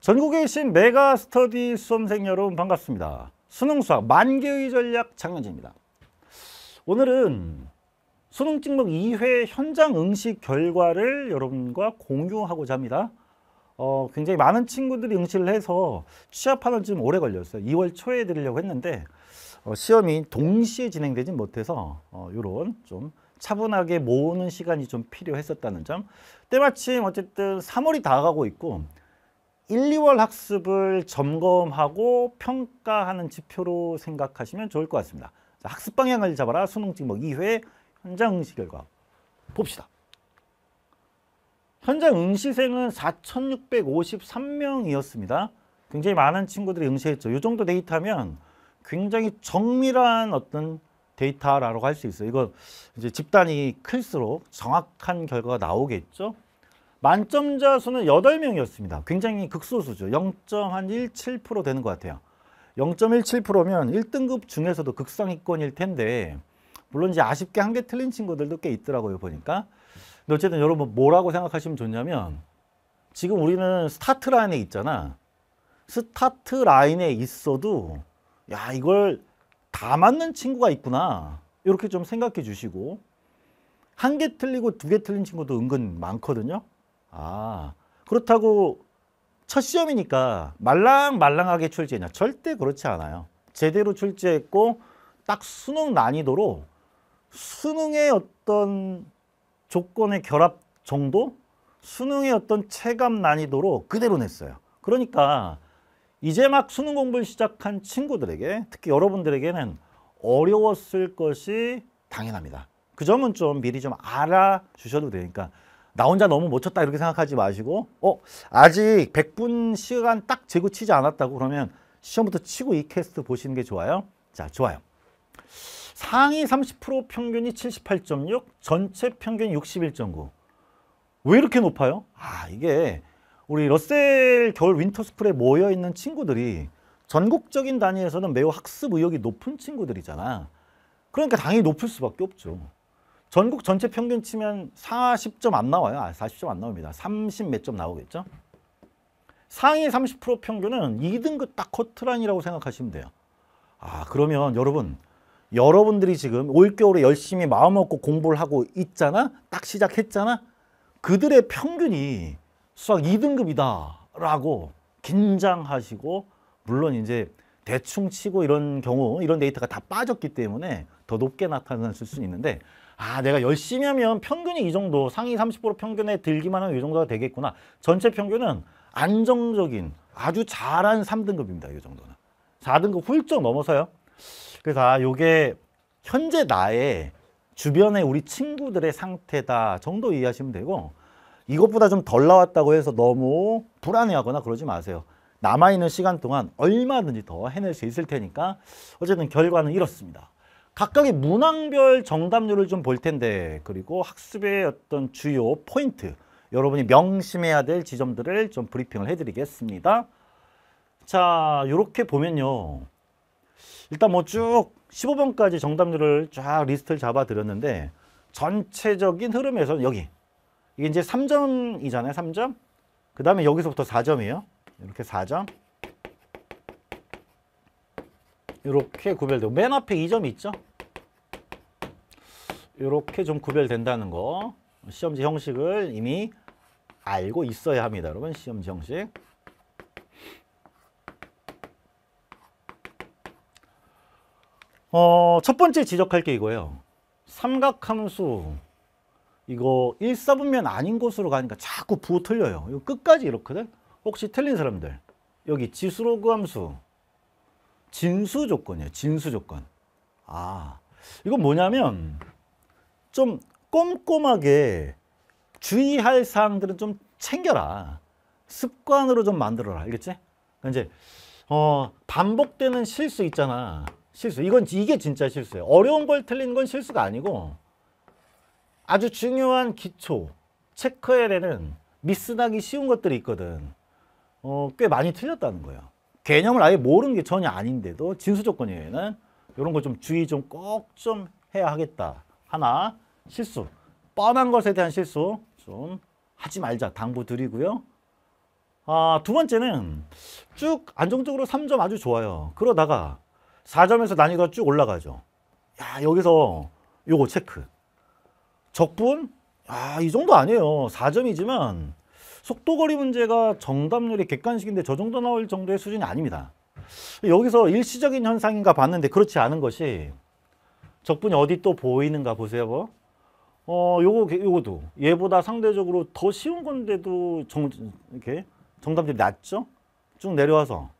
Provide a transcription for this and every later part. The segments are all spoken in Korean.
전국에 계신 메가스터디 수험생 여러분 반갑습니다. 수능수학 만개의 전략 장현진입니다. 오늘은 수능 찍목 2회 현장 응시 결과를 여러분과 공유하고자 합니다. 어, 굉장히 많은 친구들이 응시를 해서 취업하는 좀 오래 걸렸어요. 2월 초에 드리려고 했는데 어, 시험이 동시에 진행되진 못해서 어, 이런 좀 차분하게 모으는 시간이 좀 필요했었다는 점 때마침 어쨌든 3월이 다가고 있고 1, 2월 학습을 점검하고 평가하는 지표로 생각하시면 좋을 것 같습니다. 자, 학습 방향을 잡아라 수능 지목 2회 현장 응시 결과 봅시다. 현장 응시생은 4,653명이었습니다. 굉장히 많은 친구들이 응시했죠. 이 정도 데이터면 굉장히 정밀한 어떤 데이터라고 할 수 있어요. 이거 이제 집단이 클수록 정확한 결과가 나오겠죠. 만점자 수는 8명이었습니다. 굉장히 극소수죠. 0.17% 되는 것 같아요. 0.17%면 1등급 중에서도 극상위권일 텐데 물론 이제 아쉽게 한 개 틀린 친구들도 꽤 있더라고요. 보니까. 근데 어쨌든 여러분 뭐라고 생각하시면 좋냐면 지금 우리는 스타트 라인에 있잖아. 스타트 라인에 있어도 야 이걸 다 맞는 친구가 있구나. 이렇게 좀 생각해 주시고 한 개 틀리고 두 개 틀린 친구도 은근 많거든요. 아, 그렇다고 첫 시험이니까 말랑말랑하게 출제냐? 했 절대 그렇지 않아요. 제대로 출제했고 딱 수능 난이도로 수능의 어떤 조건의 결합 정도? 수능의 어떤 체감 난이도로 그대로 냈어요. 그러니까 이제 막 수능 공부를 시작한 친구들에게 특히 여러분들에게는 어려웠을 것이 당연합니다. 그 점은 좀 미리 좀 알아주셔도 되니까 나 혼자 너무 못 쳤다 이렇게 생각하지 마시고 어 아직 100분 시간 딱 재고 치지 않았다고 그러면 시험부터 치고 이 캐스트 보시는 게 좋아요. 자 좋아요. 상위 30% 평균이 78.6, 전체 평균 61.9. 왜 이렇게 높아요? 아 이게 우리 러셀 겨울 윈터스쿨에 모여있는 친구들이 전국적인 단위에서는 매우 학습 의욕이 높은 친구들이잖아. 그러니까 당연히 높을 수밖에 없죠. 전국 전체 평균 치면 40점 안 나와요. 아, 40점 안 나옵니다. 30 몇 점 나오겠죠? 상위 30% 평균은 2등급 딱 커트라인이라고 생각하시면 돼요. 아, 그러면 여러분, 여러분들이 지금 올겨울에 열심히 마음 먹고 공부를 하고 있잖아? 딱 시작했잖아? 그들의 평균이 수학 2등급이다라고 긴장하시고, 물론 이제 대충 치고 이런 경우, 이런 데이터가 다 빠졌기 때문에 더 높게 나타났을 수 있는데, 아 내가 열심히 하면 평균이 이 정도 상위 30% 평균에 들기만 하면 이 정도가 되겠구나. 전체 평균은 안정적인 아주 잘한 3등급입니다. 이 정도는. 4등급 훌쩍 넘어서요. 그래서 아 요게 현재 나의 주변에 우리 친구들의 상태다 정도 이해하시면 되고 이것보다 좀 덜 나왔다고 해서 너무 불안해하거나 그러지 마세요. 남아있는 시간 동안 얼마든지 더 해낼 수 있을 테니까 어쨌든 결과는 이렇습니다. 각각의 문항별 정답률을 좀 볼 텐데 그리고 학습의 어떤 주요 포인트 여러분이 명심해야 될 지점들을 좀 브리핑을 해드리겠습니다. 자 이렇게 보면요. 일단 뭐 쭉 15번까지 정답률을 쫙 리스트를 잡아드렸는데 전체적인 흐름에서는 여기 이게 이제 3점이잖아요. 3점. 그 다음에 여기서부터 4점이에요. 이렇게 4점. 이렇게 구별되고 맨 앞에 이 점이 있죠? 이렇게 좀 구별된다는 거 시험지 형식을 이미 알고 있어야 합니다. 여러분 시험지 형식 어, 첫 번째 지적할 게 이거예요. 삼각함수 이거 일사분면 아닌 곳으로 가니까 자꾸 부호 틀려요. 이거 끝까지 이렇거든. 혹시 틀린 사람들 여기 지수로그 함수 진수 조건이에요. 진수 조건. 아, 이건 뭐냐면 좀 꼼꼼하게 주의할 사항들은 좀 챙겨라. 습관으로 좀 만들어라. 알겠지? 그러니까 이제 어, 반복되는 실수 있잖아. 실수. 이건 이게 진짜 실수예요. 어려운 걸 틀린 건 실수가 아니고 아주 중요한 기초 체크해내는 미스나기 쉬운 것들이 있거든. 어, 꽤 많이 틀렸다는 거예요. 개념을 아예 모르는 게 전혀 아닌데도 진수조건이에는 이런 거 좀 주의 좀 꼭좀 좀 해야 하겠다. 하나, 실수. 뻔한 것에 대한 실수 좀 하지 말자 당부드리고요. 아, 두 번째는 쭉 안정적으로 3점 아주 좋아요. 그러다가 4점에서 난이도가 쭉 올라가죠. 야, 여기서 요거 체크. 적분? 아, 이 정도 아니에요. 4점이지만 속도거리 문제가 정답률이 객관식인데 저 정도 나올 정도의 수준이 아닙니다. 여기서 일시적인 현상인가 봤는데 그렇지 않은 것이 적분이 어디 또 보이는가 보세요. 뭐. 어, 요거, 요거도 얘보다 상대적으로 더 쉬운 건데도 정, 이렇게 정답률이 낮죠? 쭉 내려와서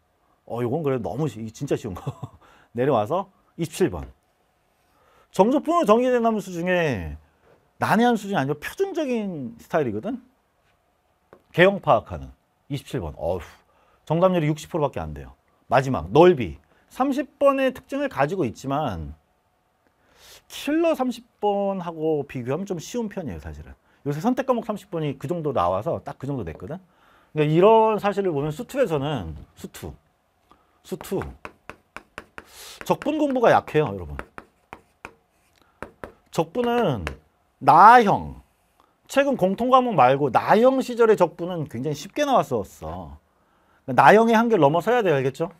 어, 요건 그래 너무 진짜 쉬운 거 내려와서 27번 정조분으 정의된 함수 중에 난해한 수준이 아니라 표준적인 스타일이거든 개형 파악하는 27번. 어휴. 정답률이 60%밖에 안 돼요. 마지막 넓이. 30번의 특징을 가지고 있지만 킬러 30번하고 비교하면 좀 쉬운 편이에요, 사실은. 요새 선택 과목 30번이 그 정도 나와서 딱 그 정도 됐거든. 그러니까 이런 사실을 보면 수투에서는 수투, 수투. 적분 공부가 약해요, 여러분. 적분은 나형, 최근 공통 과목 말고 나영 시절의 적분은 굉장히 쉽게 나왔었어. 그러니까 나영의 한계 넘어서야 돼요. 알겠죠?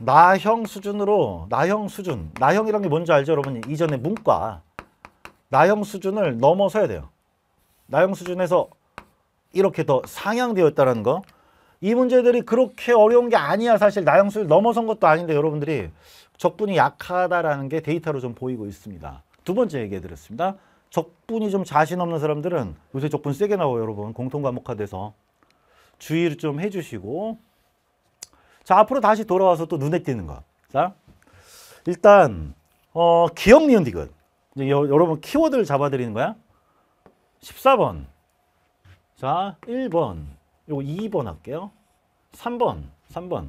나형 수준으로 나형 수준 나형이란 게 뭔지 알죠 여러분 이전에 문과 나형 수준을 넘어서야 돼요 나형 수준에서 이렇게 더상향되었다는거이 문제들이 그렇게 어려운 게 아니야 사실 나형 수준 넘어선 것도 아닌데 여러분들이 적분이 약하다라는 게 데이터로 좀 보이고 있습니다 두 번째 얘기해 드렸습니다 적분이 좀 자신 없는 사람들은 요새 적분 세게 나와요 여러분 공통 과목화돼서 주의를 좀 해주시고 자 앞으로 다시 돌아와서 또 눈에 띄는 거자 일단 어, 기억 니은 디귿 이제 여, 러분 키워드를 잡아드리는 거야 14번 자 1번 요거 2번 할게요 3번 3번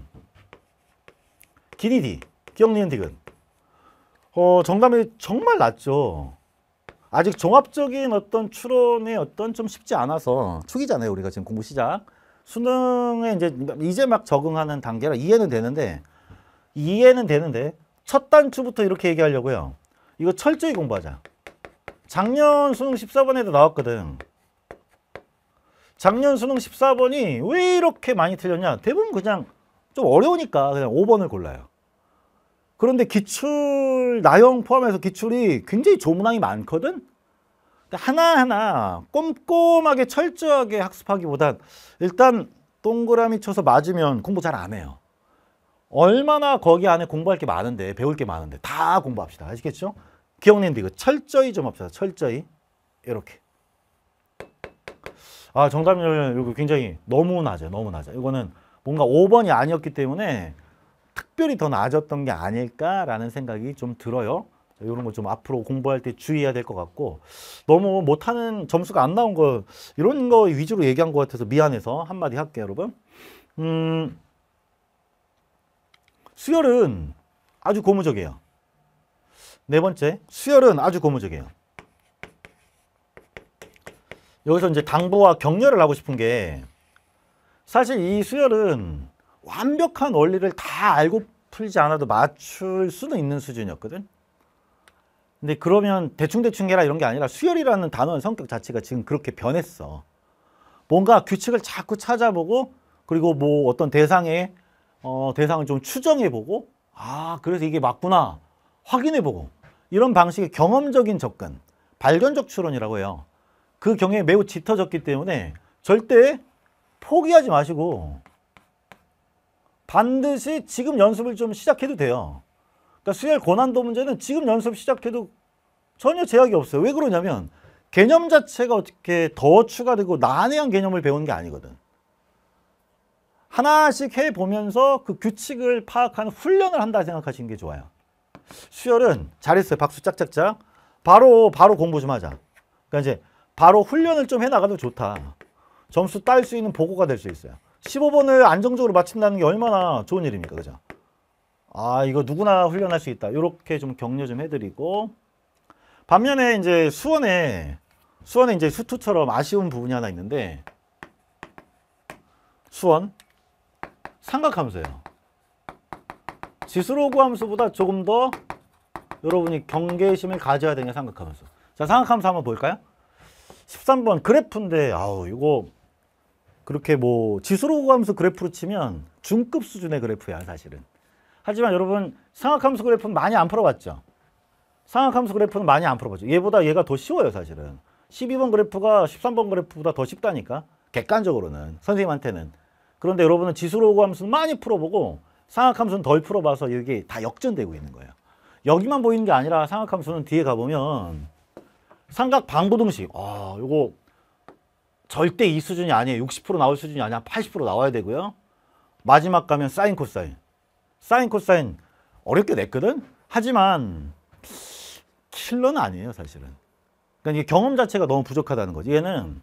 기니디 기억 니은 디귿 어, 정답이 정말 낮죠 아직 종합적인 어떤 추론에 어떤 좀 쉽지 않아서 초기잖아요. 우리가 지금 공부 시작. 수능에 이제 이제 막 적응하는 단계라 이해는 되는데 이해는 되는데 첫 단추부터 이렇게 얘기하려고요. 이거 철저히 공부하자. 작년 수능 14번에도 나왔거든. 작년 수능 14번이 왜 이렇게 많이 틀렸냐? 대부분 그냥 좀 어려우니까 그냥 5번을 골라요. 그런데 기출 나형 포함해서 기출이 굉장히 조문항이 많거든. 그러니까 하나하나 꼼꼼하게 철저하게 학습하기보단 일단 동그라미 쳐서 맞으면 공부 잘 안 해요. 얼마나 거기 안에 공부할 게 많은데 배울 게 많은데 다 공부합시다. 아시겠죠? 기억내는 이거 철저히 좀 합시다. 철저히 이렇게. 아 정답률 이거 굉장히 너무 낮아요. 너무 낮아. 이거는 뭔가 5번이 아니었기 때문에 특별히 더 나아졌던 게 아닐까라는 생각이 좀 들어요. 이런 거 좀 앞으로 공부할 때 주의해야 될 것 같고 너무 못하는 점수가 안 나온 거 이런 거 위주로 얘기한 것 같아서 미안해서 한마디 할게요 여러분 음, 수열은 아주 고무적이에요 네 번째 수열은 아주 고무적이에요 여기서 이제 당부와 격려를 하고 싶은 게 사실 이 수열은 완벽한 원리를 다 알고 풀지 않아도 맞출 수는 있는 수준이었거든. 근데 그러면 대충대충 해라 이런 게 아니라 수열이라는 단어의 성격 자체가 지금 그렇게 변했어. 뭔가 규칙을 자꾸 찾아보고 그리고 뭐 어떤 대상에 어, 대상을 좀 추정해보고 아 그래서 이게 맞구나 확인해보고 이런 방식의 경험적인 접근 발견적 추론이라고 해요. 그 경에 매우 짙어졌기 때문에 절대 포기하지 마시고 반드시 지금 연습을 좀 시작해도 돼요. 그러니까 수열 고난도 문제는 지금 연습 시작해도 전혀 제약이 없어요. 왜 그러냐면 개념 자체가 어떻게 더 추가되고 난해한 개념을 배우는 게 아니거든. 하나씩 해보면서 그 규칙을 파악하는 훈련을 한다 생각하시는 게 좋아요. 수열은 잘했어요. 박수 짝짝짝. 바로 바로 공부 좀 하자. 그러니까 이제 바로 훈련을 좀 해나가도 좋다. 점수 딸 수 있는 보고가 될 수 있어요. 15번을 안정적으로 마친다는게 얼마나 좋은 일입니까? 그죠? 아, 이거 누구나 훈련할 수 있다. 이렇게 좀 격려 좀 해드리고. 반면에 이제 수원에, 수원에 이제 수투처럼 아쉬운 부분이 하나 있는데, 수원, 삼각함수예요. 지수로 구함수보다 조금 더 여러분이 경계심을 가져야 되는 게 삼각함수. 자, 삼각함수 한번 볼까요? 13번 그래프인데, 아우, 이거 그렇게 뭐 지수로 구하면서 그래프로 치면 중급 수준의 그래프야 사실은. 하지만 여러분 상악함수 그래프는 많이 안 풀어봤죠. 상악함수 그래프는 많이 안 풀어봤죠. 얘보다 얘가 더 쉬워요 사실은. 12번 그래프가 13번 그래프보다 더 쉽다니까. 객관적으로는 선생님한테는. 그런데 여러분은 지수로 구함수는 많이 풀어보고 상악함수는 덜 풀어봐서 이게 다 역전되고 있는 거예요. 여기만 보이는 게 아니라 상악함수는 뒤에 가보면 삼각 방부등식. 아, 요거 절대 이 수준이 아니에요. 60% 나올 수준이 아니야. 80% 나와야 되고요. 마지막 가면 사인 코사인. 사인 코사인 어렵게 냈거든? 하지만 킬러는 아니에요, 사실은. 그러니까 이게 경험 자체가 너무 부족하다는 거지. 얘는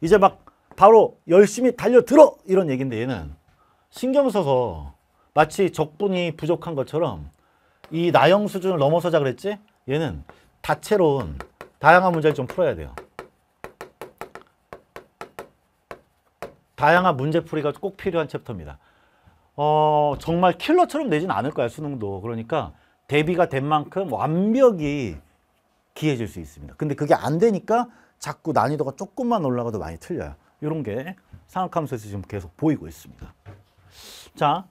이제 막 바로 열심히 달려들어! 이런 얘기인데 얘는 신경 써서 마치 적분이 부족한 것처럼 이 나형 수준을 넘어서자 그랬지? 얘는 다채로운 다양한 문제를 좀 풀어야 돼요. 다양한 문제풀이가 꼭 필요한 챕터입니다. 어, 정말 킬러처럼 내진 않을 거야, 수능도. 그러니까 대비가 된 만큼 완벽히 기해질 수 있습니다. 근데 그게 안 되니까 자꾸 난이도가 조금만 올라가도 많이 틀려요. 이런 게 상학함수에서 지금 계속 보이고 있습니다. 자,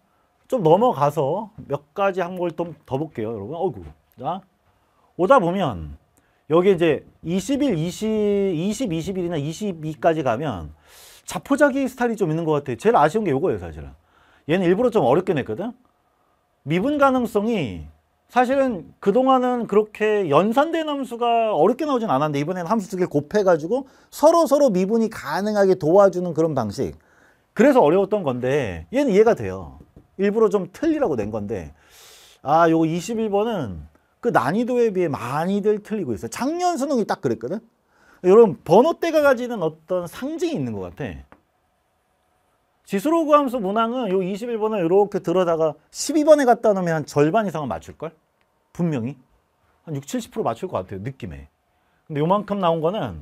좀 넘어가서 몇 가지 항목좀더 볼게요, 여러분. 어구. 자, 오다 보면 여기 이제 20일, 20, 20, 21이나 22까지 가면 자포자기 스타일이 좀 있는 것 같아. 요 제일 아쉬운 게 이거예요, 사실은. 얘는 일부러 좀 어렵게 냈거든? 미분 가능성이 사실은 그동안은 그렇게 연산된 함수가 어렵게 나오진 않았는데 이번에는 함수 두 개 곱해가지고 서로 서로 미분이 가능하게 도와주는 그런 방식. 그래서 어려웠던 건데 얘는 이해가 돼요. 일부러 좀 틀리라고 낸 건데 아 요거 21번은 그 난이도에 비해 많이들 틀리고 있어요. 작년 수능이 딱 그랬거든. 여러분 번호대가 가지는 어떤 상징이 있는 것 같아. 지수로 구함수 문항은 요 21번을 이렇게 들어다가 12번에 갖다 놓으면 한 절반 이상은 맞출걸? 분명히. 한 60, 70% 맞출 것 같아요. 느낌에. 근데 요만큼 나온 거는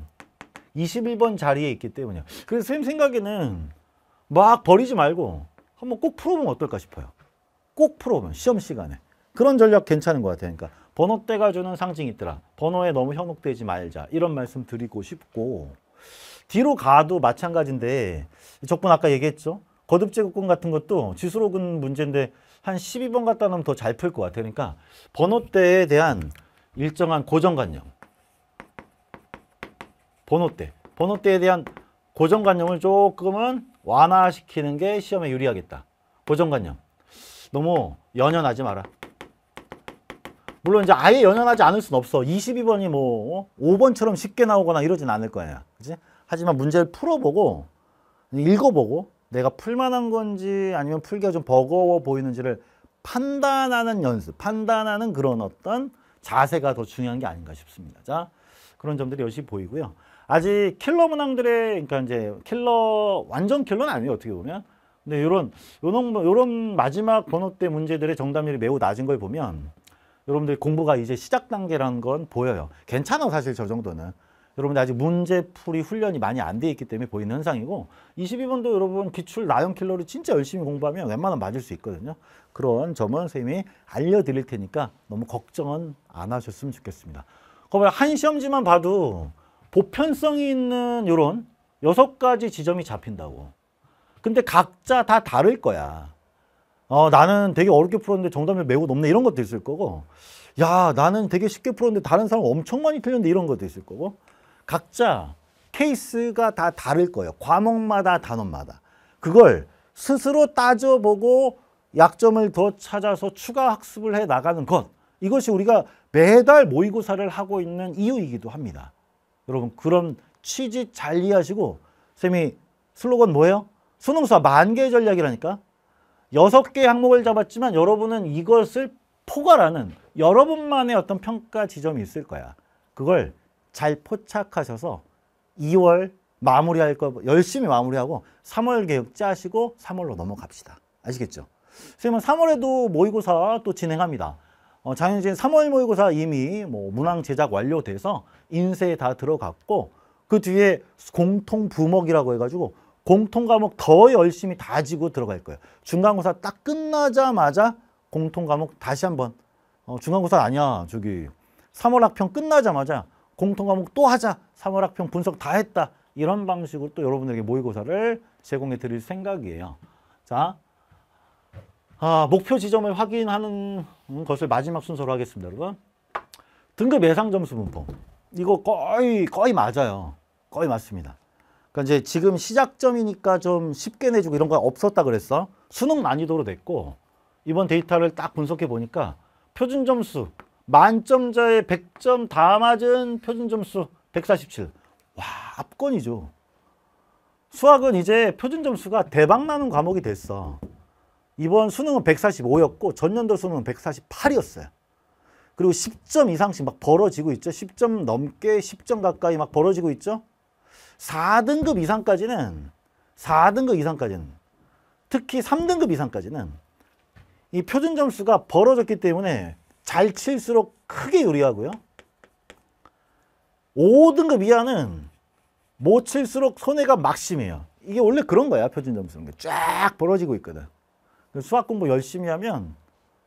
21번 자리에 있기 때문이야. 그래서 쌤 생각에는 막 버리지 말고 한번 꼭 풀어보면 어떨까 싶어요. 꼭 풀어보면 시험 시간에. 그런 전략 괜찮은 것 같아요. 그러니까 번호대가 주는 상징이 있더라. 번호에 너무 현혹되지 말자. 이런 말씀 드리고 싶고 뒤로 가도 마찬가지인데 적분 아까 얘기했죠. 거듭제곱근 같은 것도 지수로근 문제인데 한 12번 갖다 놓으면 더 잘 풀 것 같아요. 그러니까 번호대에 대한 일정한 고정관념. 번호대. 번호대에 대한 고정관념을 조금은 완화시키는 게 시험에 유리하겠다. 고정관념. 너무 연연하지 마라. 물론 이제 아예 연연하지 않을 순 없어. 22번이 뭐 5번처럼 어? 쉽게 나오거나 이러진 않을 거야. 그지 하지만 문제를 풀어보고 읽어보고 내가 풀만한 건지 아니면 풀기가 좀 버거워 보이는지를 판단하는 연습, 판단하는 그런 어떤 자세가 더 중요한 게 아닌가 싶습니다. 자, 그런 점들이 열심 보이고요. 아직 킬러 문항들의 그러니까 이제 킬러 완전 킬러는 아니에요 어떻게 보면. 근데 이런 요런 요런 마지막 번호 때 문제들의 정답률이 매우 낮은 걸 보면 여러분들 공부가 이제 시작 단계라는 건 보여요. 괜찮아 사실 저 정도는. 여러분들 아직 문제풀이 훈련이 많이 안 돼 있기 때문에 보이는 현상이고 22번도 여러분 기출 라연킬러를 진짜 열심히 공부하면 웬만하면 맞을 수 있거든요. 그런 점은 선생님이 알려드릴 테니까 너무 걱정은 안 하셨으면 좋겠습니다. 한 시험지만 봐도 보편성이 있는 이런 여섯 가지 지점이 잡힌다고. 근데 각자 다 다를 거야. 어, 나는 되게 어렵게 풀었는데 정답이 매우 높네 이런 것도 있을 거고 야 나는 되게 쉽게 풀었는데 다른 사람 엄청 많이 틀렸는데 이런 것도 있을 거고 각자 케이스가 다 다를 거예요. 과목마다 단원마다. 그걸 스스로 따져보고 약점을 더 찾아서 추가 학습을 해 나가는 것. 이것이 우리가 매달 모의고사를 하고 있는 이유이기도 합니다. 여러분 그런 취지 잘 이해하시고 쌤이 슬로건 뭐예요? 수능수와 만개 전략이라니까. 여섯 개 항목을 잡았지만 여러분은 이것을 포괄하는 여러분만의 어떤 평가 지점이 있을 거야. 그걸 잘 포착하셔서 2월 마무리할 거 열심히 마무리하고 3월 계획 짜시고 3월로 넘어갑시다. 아시겠죠? 선생님은 3월에도 모의고사 또 진행합니다. 어, 작년에 3월 모의고사 이미 뭐 문항 제작 완료돼서 인쇄에 다 들어갔고 그 뒤에 공통 부목이라고 해가지고 공통 과목 더 열심히 다지고 들어갈 거예요. 중간고사 딱 끝나자마자 공통 과목 다시 한번 어, 중간고사 아니야 저기 3월 학평 끝나자마자 공통 과목 또 하자 3월 학평 분석 다 했다 이런 방식으로 또 여러분들에게 모의고사를 제공해 드릴 생각이에요. 자, 아, 목표 지점을 확인하는 것을 마지막 순서로 하겠습니다, 여러분. 등급 예상 점수 분포. 이거 거의 거의 맞아요. 거의 맞습니다. 그러니까 이제 지금 시작점이니까 좀 쉽게 내주고 이런 거 없었다 그랬어. 수능 난이도로 냈고 이번 데이터를 딱 분석해 보니까 표준 점수 만점자의 100점 다 맞은 표준 점수 147. 와, 압권이죠. 수학은 이제 표준 점수가 대박 나는 과목이 됐어. 이번 수능은 145였고 전년도 수능은 148이었어요. 그리고 10점 이상씩 막 벌어지고 있죠. 10점 넘게 10점 가까이 막 벌어지고 있죠. 4등급 이상까지는 4등급 이상까지는 특히 3등급 이상까지는 이 표준 점수가 벌어졌기 때문에 잘 칠수록 크게 유리하고요. 5등급 이하는 못 칠수록 손해가 막심해요. 이게 원래 그런 거야 표준 점수는 쫙 벌어지고 있거든. 수학 공부 열심히 하면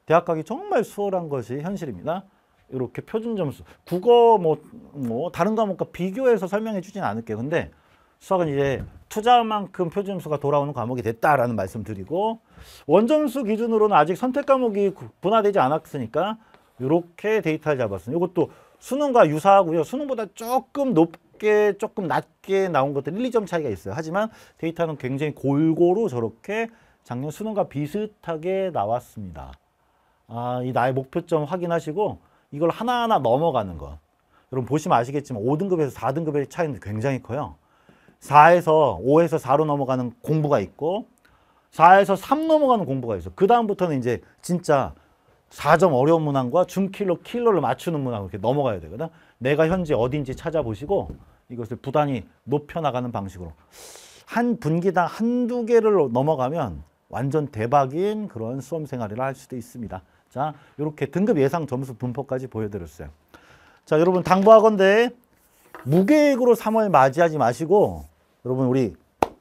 대학 가기 정말 수월한 것이 현실입니다. 이렇게 표준 점수 국어 뭐, 뭐 다른 과목과 비교해서 설명해 주진 않을게요. 근데 수학은 이제 투자만큼 표준점수가 돌아오는 과목이 됐다라는 말씀 드리고 원점수 기준으로는 아직 선택 과목이 분화되지 않았으니까 이렇게 데이터를 잡았습니다. 이것도 수능과 유사하고요. 수능보다 조금 높게 조금 낮게 나온 것들 1, 2점 차이가 있어요. 하지만 데이터는 굉장히 골고루 저렇게 작년 수능과 비슷하게 나왔습니다. 아, 이 나의 목표점 확인하시고 이걸 하나하나 넘어가는 것. 여러분 보시면 아시겠지만 5등급에서 4등급의 차이는 굉장히 커요. 4에서 5에서 4로 넘어가는 공부가 있고 4에서 3 넘어가는 공부가 있어. 요그 다음부터는 이제 진짜 4점 어려운 문항과 중킬로킬로를 맞추는 문항으로 이렇게 넘어가야 되거든. 내가 현재 어딘지 찾아보시고 이것을 부단히 높여나가는 방식으로 한 분기당 한두 개를 넘어가면 완전 대박인 그런 수험 생활이라 할 수도 있습니다. 자, 이렇게 등급 예상 점수 분포까지 보여드렸어요. 자, 여러분 당부하건데 무계획으로 3월 맞이하지 마시고 여러분 우리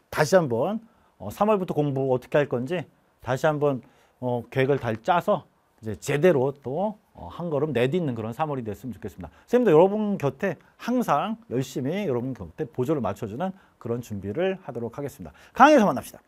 다시 한번 3월부터 어, 공부 어떻게 할 건지 다시 한번 어, 계획을 잘 짜서 이제 제대로 또한 어, 걸음 내딛는 그런 3월이 됐으면 좋겠습니다. 선생님도 여러분 곁에 항상 열심히 여러분 곁에 보조를 맞춰주는 그런 준비를 하도록 하겠습니다. 강의에서 만납시다.